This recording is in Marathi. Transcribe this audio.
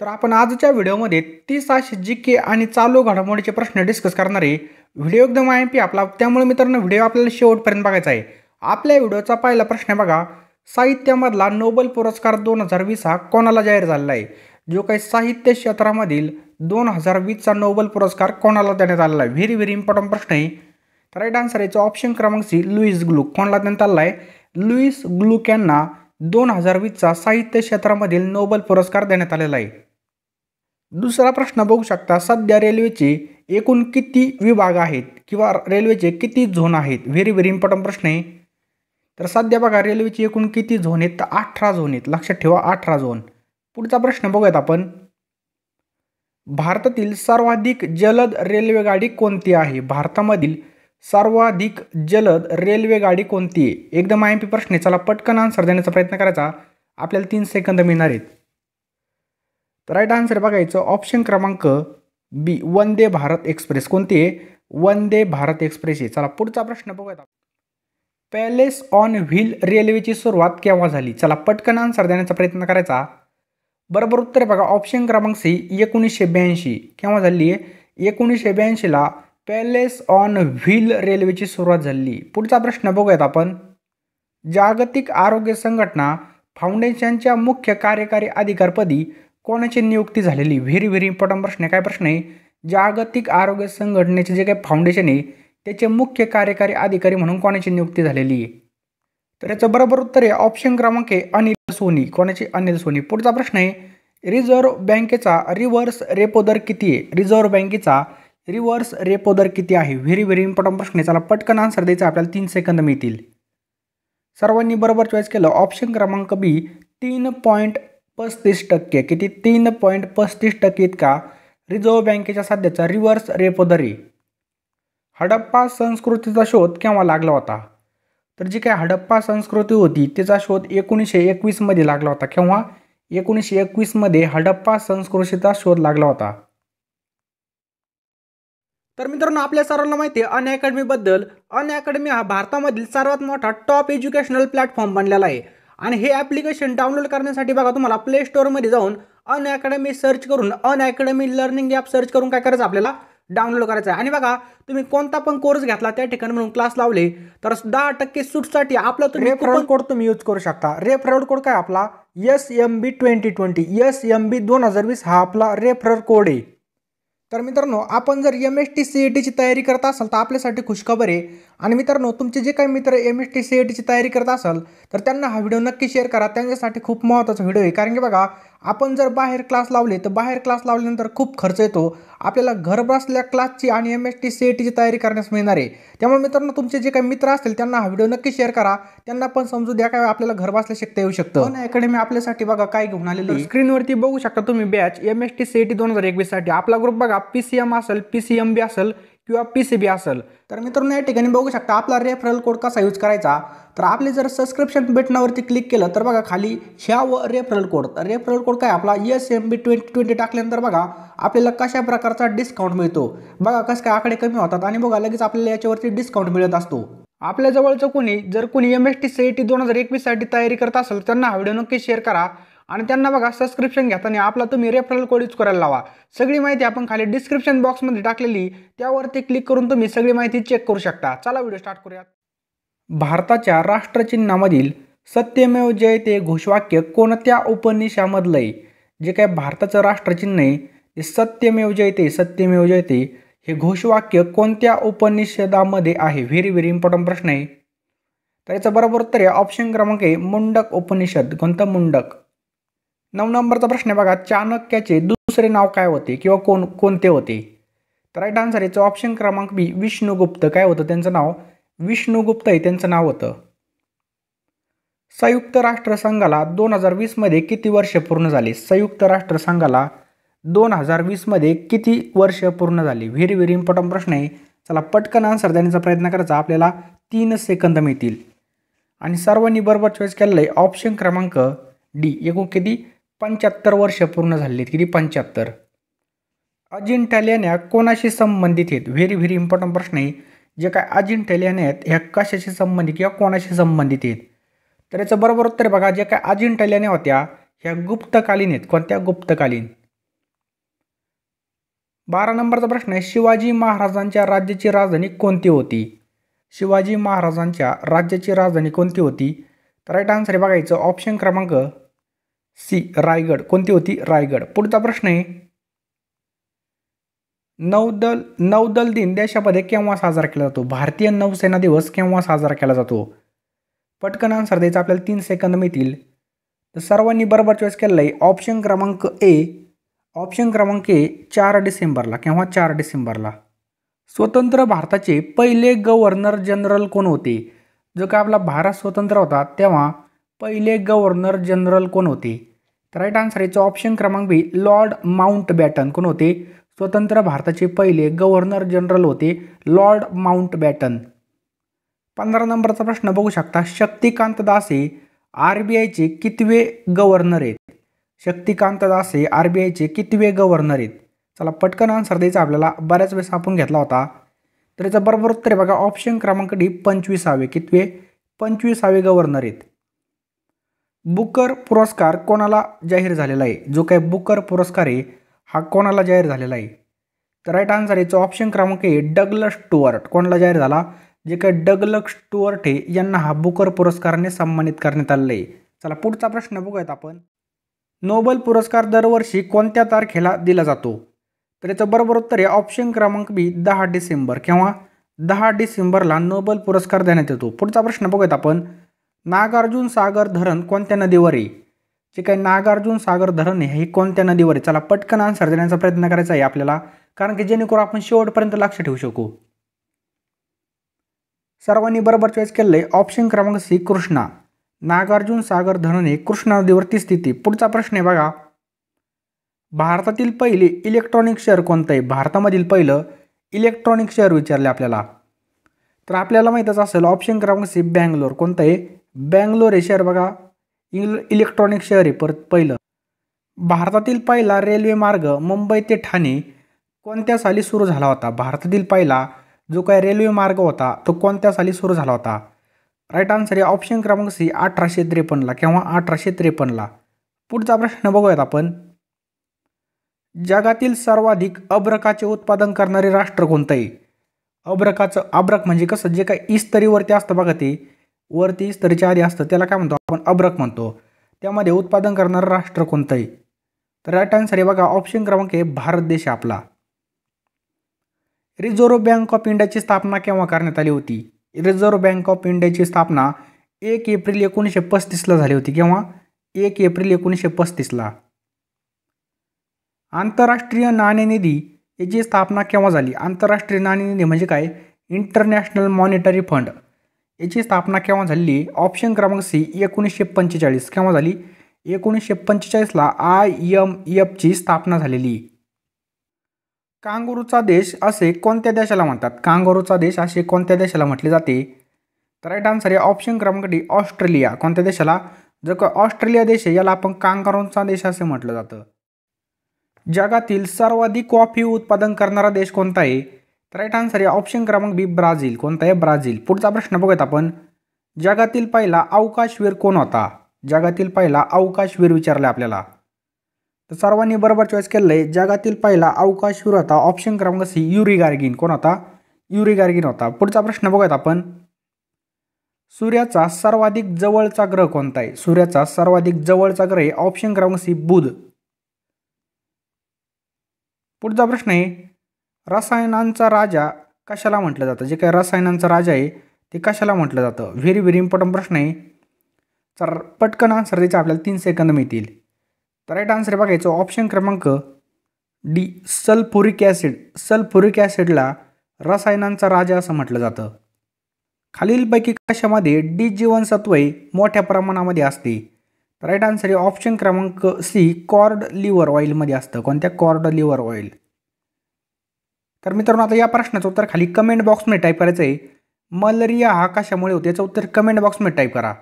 तर आपण आजच्या व्हिडिओमध्ये तीस आशे जी के आणि चालू घडामोडीचे प्रश्न डिस्कस करणार आहे व्हिडिओ एकदम आय एम पी आपला त्यामुळे मित्रांनो व्हिडिओ आपल्याला शेवटपर्यंत बघायचा आहे आपल्या व्हिडिओचा पहिला प्रश्न बघा साहित्यामधला नोबेल पुरस्कार दोन हजार वीस हा कोणाला जाहीर झालेला आहे जो काही साहित्य क्षेत्रामधील दोन हजार वीसचा नोबल पुरस्कार कोणाला देण्यात आलेला आहे व्हेरी व्हेरी इम्पॉर्टंट प्रश्न आहे तर राईट आन्सर याचा ऑप्शन क्रमांक सी लुईस ग्लू कोणाला देण्यात आला आहे लुईस ग्लूक यांना दोन हजार वीसचा साहित्य क्षेत्रामधील नोबल पुरस्कार देण्यात आलेला आहे दुसरा प्रश्न बघू शकता सध्या रेल्वेचे एकूण किती विभाग आहेत किंवा रेल्वेचे किती झोन आहेत व्हेरी व्हेरी इम्पॉर्टंट प्रश्न आहे तर सध्या बघा रेल्वेचे एकूण किती झोन आहेत तर अठरा झोन आहेत लक्षात ठेवा अठरा झोन पुढचा प्रश्न बघूयात आपण भारतातील सर्वाधिक जलद रेल्वेगाडी कोणती आहे भारतामधील सर्वाधिक जलद रेल्वेगाडी कोणती आहे एकदम आय प्रश्न आहे चला पटकन आन्सर देण्याचा प्रयत्न करायचा आपल्याला तीन सेकंद मिळणार आहेत तर राईट आन्सर बघायचं ऑप्शन क्रमांक बी वंदे भारत एक्सप्रेस कोणती आहे वंदे भारत एक्सप्रेस आहे चला पुढचा प्रश्न बघूयात पॅलेस ऑन व्हील रेल्वेची सुरुवात केव्हा झाली चला पटकन आन्सर देण्याचा प्रयत्न करायचा बरोबर उत्तर बघा ऑप्शन क्रमांक सी एकोणीसशे ब्याऐंशी केव्हा झाली आहे एकोणीसशे ब्याऐंशीला पॅलेस ऑन व्हील रेल्वेची सुरुवात झाली पुढचा प्रश्न बघूयात आपण जागतिक आरोग्य संघटना फाउंडेशनच्या मुख्य कार्यकारी अधिकारपदी कोणाची नियुक्ती झालेली व्हेरी व्हेरी इम्पॉर्टंट प्रश्न आहे काय प्रश्न आहे जागतिक आरोग्य संघटनेचे जे काही फाउंडेशन आहे त्याचे मुख्य कार्यकारी अधिकारी म्हणून कोणाची नियुक्ती झालेली आहे तर याचं बरोबर उत्तर आहे ऑप्शन क्रमांक आहे अनिल सोनी कोणाची अनिल सोनी पुढचा प्रश्न आहे रिझर्व्ह बँकेचा रिव्हर्स रेपो दर किती आहे रिझर्व्ह बँकेचा रिव्हर्स रेपो दर किती आहे व्हेरी व्हेरी इम्पॉर्टंट प्रश्न आहे चला पटकन आन्सर द्यायचा आपल्याला तीन सेकंद मिळतील सर्वांनी बरोबर चॉईस केलं ऑप्शन क्रमांक बी तीन पॉईंट पस्तीस टक्के किती तीन पॉईंट पस्तीस टक्के इतका रिझर्व्ह बँकेच्या सध्याचा रिव्हर्स रेपो दरी हडप्पा संस्कृतीचा शोध केव्हा लागला होता तर जी काही हडप्पा संस्कृती होती तिचा शोध एकोणीसशे एकवीसमध्ये लागला होता केव्हा एकोणीसशे एकवीसमध्ये हडप्पा संस्कृतीचा शोध लागला होता तर मित्रांनो आपल्या सर्वांना माहिती आहे अन अकॅडमीबद्दल अन अकॅडमी हा भारतामधील सर्वात मोठा टॉप एज्युकेशनल प्लॅटफॉर्म बनलेला आहे आणि हे ॲप्लिकेशन डाउनलोड करण्यासाठी बघा तुम्हाला प्ले स्टोअरमध्ये जाऊन अन अकॅडमी सर्च करून Unacademy learning app search करून काय करायचं आपल्याला डाउनलोड करायचं आहे आणि बघा तुम्ही कोणता पण कोर्स घेतला त्या ठिकाणी म्हणून क्लास लावले तर दहा टक्के सूटसाठी आपला तुम्ही रेफरल कोड तुम्ही यूज करू शकता रेफरल कोड काय आपला S M B twenty twenty S M B दोन हजार वीस हा आपला रेफरल कोड आहे तर मित्रांनो आपण जर M S T C E टीची तयारी करत असाल तर आपल्यासाठी खुशखबर आहे आणि मित्रांनो तुमचे जे काही मित्र M S T C E टीची तयारी करत असाल तर त्यांना हा व्हिडिओ नक्की शेअर करा त्यांच्यासाठी खूप महत्त्वाचा व्हिडिओ आहे कारण की बघा आपण जर बाहेर क्लास लावले तर बाहेर क्लास लावल्यानंतर खूप खर्च येतो आपल्याला घर बसल्या क्लासची आणि M S T C E टीची तयारी करण्यास मिळणार आहे त्यामुळे मित्रांनो तुमचे जे काही मित्र असतील त्यांना हा व्हिडिओ नक्की शेअर करा त्यांना पण समजू द्या काय आपल्याला घर बसल्या शिकता येऊ शकतं मी हो आपल्यासाठी बघा काय घेऊन आलेलो स्क्रीनवरती बघू शकता तुम्ही batch M S T C A T दोन हजार एकवीससाठी आपला ग्रुप बघा पी सी एम असेल पी सी एम बी असेल किंवा पी सी बी असेल तर मित्रांनो या ठिकाणी बघू शकता आपला रेफरल कोड कसा यूज करायचा तर आपले जर सबस्क्रिप्शन बटनावरती क्लिक केलं तर बघा खाली ह्या व रेफरल कोड तर रेफरल कोड काय आपला S M B twenty twenty टाकल्यानंतर बघा आपल्याला कशा प्रकारचा डिस्काउंट मिळतो बघा कसं काय आकडे कमी होतात आणि बघा लगेच आपल्याला याच्यावरती डिस्काउंट मिळत असतो आपल्या जवळचं कोणी जर कोणी M S T C E T दोन हजार एकवीससाठी तयारी करत असेल त्यांना हा व्हिडिओ नक्की शेअर करा आणि त्यांना बघा सबस्क्रिप्शन घेताना आपला तुम्ही रेफरल कोड यूज करायला लावा सगळी माहिती आपण खाली डिस्क्रिप्शन बॉक्समध्ये टाकलेली त्यावरती क्लिक करून तुम्ही सगळी माहिती चेक करू शकता चला व्हिडिओ स्टार्ट करूयात भारताच्या राष्ट्रचिन्हामधील सत्यमेव जयते घोषवाक्य कोणत्या उपनिषामधलं आहे जे काय भारताचं राष्ट्रचिन्ह आहे ते सत्यमेव जयते सत्यमेव जयते हे घोषवाक्य कोणत्या उपनिषदामध्ये आहे व्हेरी व्हेरी इम्पॉर्टंट प्रश्न आहे तर याचं बरोबर उत्तर आहे ऑप्शन क्रमांक आहे मुंडक उपनिषद कोणतं मुंडक नऊ नंबरचा प्रश्न बघा चाणक्याचे दुसरे नाव काय होते किंवा कोण कोणते होते तर राईट आन्सर याचं ऑप्शन क्रमांक बी विष्णुगुप्त काय होतं त्यांचं नाव विष्णुगुप्त हे त्यांचं नाव होतं संयुक्त राष्ट्रसंघाला दोन हजार वीसमध्ये किती वर्ष पूर्ण झाले संयुक्त राष्ट्रसंघाला दोन हजार वीसमध्ये किती वर्ष पूर्ण झाली व्हेरी व्हेरी इम्पॉर्टंट प्रश्न आहे चला पटकन आन्सर देण्याचा प्रयत्न करायचा आपल्याला तीन सेकंद मिळतील आणि सर्वांनी बरोबर चॉईस केलेलं आहे ऑप्शन क्रमांक डी एकूण किती पंच्याहत्तर वर्ष पूर्ण झालेली आहेत किती पंच्याहत्तर अजिंठा लेण्या कोणाशी संबंधित आहेत व्हेरी व्हेरी इम्पॉर्टंट प्रश्न आहे जे काय अजिंठा लेण्या आहेत ह्या कशाशी संबंधित किंवा कोणाशी संबंधित आहेत तर याचं बरोबर उत्तर बघा जे काय अजिंठा लेण्या होत्या ह्या गुप्तकालीन आहेत कोणत्या गुप्तकालीन बारा नंबरचा प्रश्न आहे शिवाजी महाराजांच्या राज्याची राजधानी कोणती होती शिवाजी महाराजांच्या राज्याची राजधानी कोणती होती तर राईट आन्सर आहे बघायचं ऑप्शन क्रमांक सी रायगड कोणती होती रायगड पुढचा प्रश्न आहे नौदल नौदल दिन देशामध्ये केव्हा साजरा केला जातो भारतीय नौसेना दिवस केव्हा साजरा केला जातो पटकन आन्सर द्यायचा आपल्याला तीन सेकंद मिळतील तर सर्वांनी बरोबर चॉईस केलेला आहे ऑप्शन क्रमांक ए ऑप्शन क्रमांक ए चार डिसेंबरला केव्हा चार डिसेंबरला स्वतंत्र भारताचे पहिले गव्हर्नर जनरल कोण होते जो का आपला भारत स्वतंत्र होता तेव्हा पहिले गव्हर्नर जनरल कोण होते तर राईट आन्सर याचा ऑप्शन क्रमांक बी लॉर्ड माउंट बॅटन कोण होते स्वतंत्र भारताचे पहिले गव्हर्नर जनरल होते लॉर्ड माउंट बॅटन पंधरा नंबरचा प्रश्न बघू शकता शक्तिकांत दासे आर बी आयचे कितवे गव्हर्नर आहेत शक्तिकांत दासे आर बी आयचे कितवे गव्हर्नर आहेत चला पटकन आन्सर द्यायचा आपल्याला बऱ्याच वेळेस आपण घेतला होता तर याचा बरोबर उत्तर बघा ऑप्शन क्रमांक डी पंचवीसावे कितवे पंचवीसावे गव्हर्नर आहेत बुकर पुरस्कार कोणाला जाहीर झालेला आहे जो काय बुकर पुरस्कार आहे हा कोणाला जाहीर झालेला आहे तर राईट आन्सर याचा ऑप्शन क्रमांक आहे डगलस स्टुअर्ट कोणाला जाहीर झाला जे काय डगलक स्टुअर्ट हे यांना हा बुकर पुरस्काराने सन्मानित करण्यात आलेला आहे चला पुढचा प्रश्न बघूयात आपण नोबल पुरस्कार दरवर्षी कोणत्या तारखेला दिला जातो तर याचं बरोबर उत्तर आहे ऑप्शन क्रमांक बी दहा डिसेंबर किंवा दहा डिसेंबरला नोबेल पुरस्कार देण्यात येतो पुढचा प्रश्न बघूयात आपण नागार्जुन सागर धरण कोणत्या नदीवर आहे जे काही नागार्जुन सागर धरण आहे हे कोणत्या नदीवर आहे चला पटकन आन्सर देण्याचा प्रयत्न करायचा आहे आपल्याला कारण की जेणेकरून आपण शेवटपर्यंत लक्ष ठेवू शकू सर्वांनी बरोबर चॉईस केलं आहे ऑप्शन क्रमांक सी कृष्णा नागार्जुन सागर धरण हे कृष्णा नदीवरती स्थिती पुढचा प्रश्न आहे बघा भारतातील पहिले इलेक्ट्रॉनिक शहर कोणतं आहे भारतामधील पहिलं इलेक्ट्रॉनिक शहर विचारले आपल्याला तर आपल्याला माहीतच असेल ऑप्शन क्रमांक सी बँगलोर कोणतं आहे बँगलोर हे शहर बघा इंग्ल इलेक्ट्रॉनिक शहर आहे परत पहिलं भारतातील पहिला रेल्वे मार्ग मुंबई ते ठाणे कोणत्या साली सुरू झाला होता भारतातील पहिला जो काय रेल्वे मार्ग होता तो कोणत्या साली सुरू झाला होता राईट आन्सर आहे ऑप्शन क्रमांक सी अठराशे त्रेपन्नला किंवा अठराशे त्रेपन्नला पुढचा प्रश्न बघूयात आपण जगातील सर्वाधिक अब्रकाचे उत्पादन करणारे राष्ट्र कोणतंही आहे अब्रकाचं अब्रक म्हणजे कसं जे काही इस्तरीवरती असतं बघा ते वरती स्तरीच्या आधी असतं त्याला काय म्हणतो आपण अब्रक म्हणतो त्यामध्ये उत्पादन करणारं राष्ट्र कोणतंही तर राईट आन्सर हे बघा ऑप्शन क्रमांक आहे भारत देश आपला रिझर्व्ह बँक ऑफ इंडियाची स्थापना केव्हा करण्यात आली होती रिझर्व्ह बँक ऑफ इंडियाची स्थापना एक एप्रिल एकोणीसशे पस्तीसला झाली होती केव्हा एक एप्रिल एकोणीसशे पस्तीसला आंतरराष्ट्रीय नाणेनिधी याची स्थापना केव्हा झाली आंतरराष्ट्रीय नाणेनिधी म्हणजे काय इंटरनॅशनल मॉनिटरी फंड याची स्थापना केव्हा झाली ऑप्शन क्रमांक सी एकोणीसशे पंचेचाळीस केव्हा झाली एकोणीसशे पंचेचाळीसला आय एम एफची स्थापना झालेली कांगोरूचा देश असे कोणत्या देशाला म्हणतात कांगोरूचा देश असे कोणत्या देशाला म्हटले जाते तर राईट आन्सर आहे ऑप्शन क्रमांक डी ऑस्ट्रेलिया कोणत्या देशाला जो का ऑस्ट्रेलिया देश आहे याला आपण कांगारूचा देश असे म्हटलं जातं जगातील सर्वाधिक कॉफी उत्पादन करणारा देश कोणता आहे राईट आन्सर आहे ऑप्शन क्रमांक बी ब्राझील कोणता आहे ब्राझील पुढचा प्रश्न बघूयात आपण जगातील पहिला अवकाशवीर कोण होता जगातील पहिला अवकाशवीर विचारला आपल्याला तर सर्वांनी बरोबर चॉईस केलं आहे जगातील पहिला अवकाशवीर होता ऑप्शन क्रमांक सी युरी गार्गिन कोण होता युरी गार्गिन होता पुढचा प्रश्न बघूयात आपण सूर्याचा सर्वाधिक जवळचा ग्रह कोणता आहे सूर्याचा सर्वाधिक जवळचा ग्रह आहे ऑप्शन क्रमांक सी बुध पुढचा प्रश्न आहे रसायनांचा राजा कशाला म्हटलं जातं जे काही रसायनांचा राजा आहे ते कशाला म्हटलं जातं व्हेरी व्हेरी इम्पॉर्टंट प्रश्न आहे तर पटकन आन्सर द्यायचा आपल्याला तीन सेकंद मिळतील तर राईट आन्सर बघायचं ऑप्शन क्रमांक डी सल्फुरिक ॲसिड सल्फुरिक ॲसिडला रसायनांचा राजा असं म्हटलं जातं खालीलपैकी कशामध्ये डी जीवनसत्वही मोठ्या प्रमाणामध्ये असते राईट आन्सर आहे ऑप्शन क्रमांक सी कॉर्ड लिव्हर ऑइलमध्ये असतं कोणत्या कॉर्ड लिव्हर ऑइल तर मित्रांनो आता या प्रश्नाचं उत्तर खाली कमेंट बॉक्समध्ये टाईप करायचं आहे मलेरिया हा कशामुळे होतो याचं उत्तर कमेंट बॉक्समध्ये टाईप करा